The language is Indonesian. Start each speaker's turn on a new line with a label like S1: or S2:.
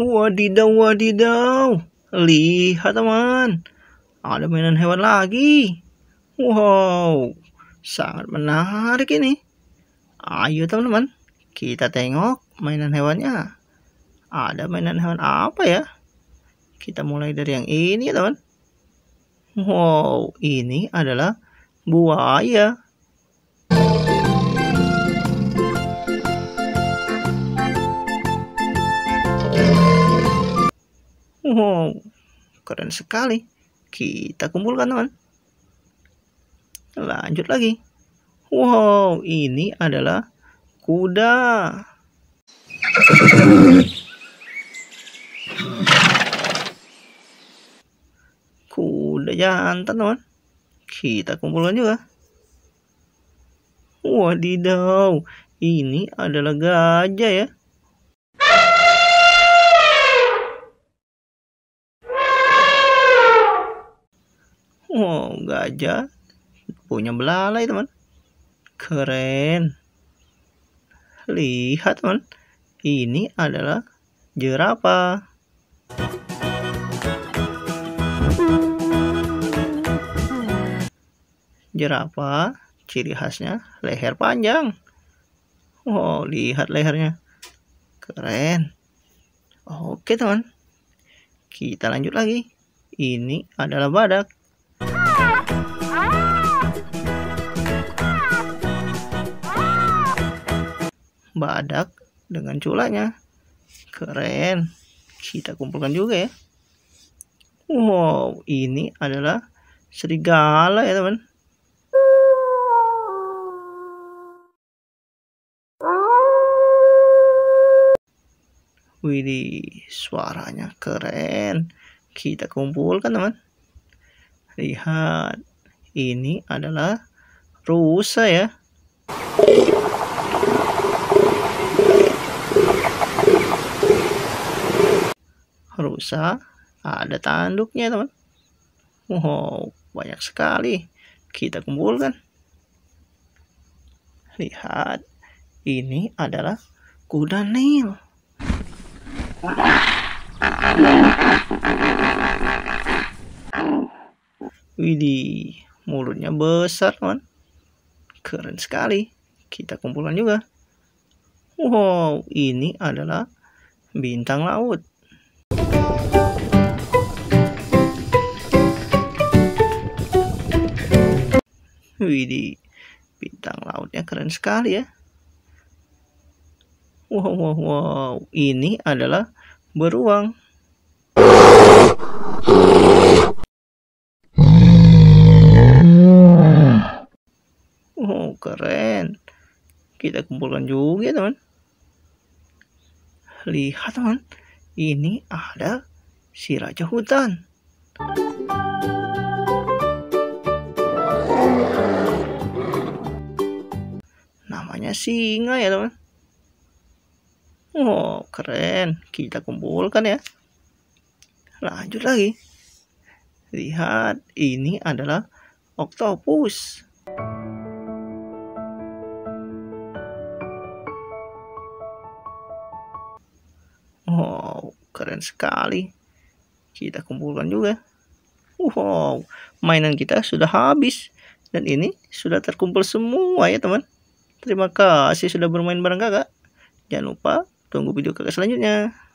S1: Wadidaw, wadidaw. Lihat teman. Ada mainan hewan lagi. Wow. Sangat menarik ini. Ayo teman-teman. Kita tengok mainan hewannya. Ada mainan hewan apa ya? Kita mulai dari yang ini ya teman. Wow. Ini adalah buaya. Wow, hmm, keren sekali. Kita kumpulkan teman. Lanjut lagi. Wow, ini adalah kuda. Kuda jantan teman. Kita kumpulkan juga. Wadidaw, ini adalah gajah ya. mau gajah punya belalai teman keren lihat teman ini adalah jerapah jerapah ciri khasnya leher panjang wow oh, lihat lehernya keren oke teman kita lanjut lagi ini adalah badak badak dengan culanya. Keren. Kita kumpulkan juga ya. Wow, ini adalah serigala ya teman. Widih, suaranya keren. Kita kumpulkan teman. Lihat, ini adalah rusa ya. rusa ada tanduknya teman wow banyak sekali kita kumpulkan lihat ini adalah kuda nil Widih, mulutnya besar, teman. Keren sekali. Kita kumpulkan juga. Wow, ini adalah bintang laut. Widi, bintang lautnya keren sekali ya. Wow, wow, wow. Ini adalah beruang. Oh, keren. Kita kumpulkan juga, teman. Lihat, teman. Ini ada si raja hutan. Thank you. punya singa ya teman Oh keren kita kumpulkan ya lanjut lagi lihat ini adalah octopus Wow, keren sekali. Kita kumpulkan juga. Wow, mainan kita sudah habis. Dan ini sudah terkumpul semua ya teman. Terima kasih sudah bermain bareng kakak. Jangan lupa tunggu video kakak selanjutnya.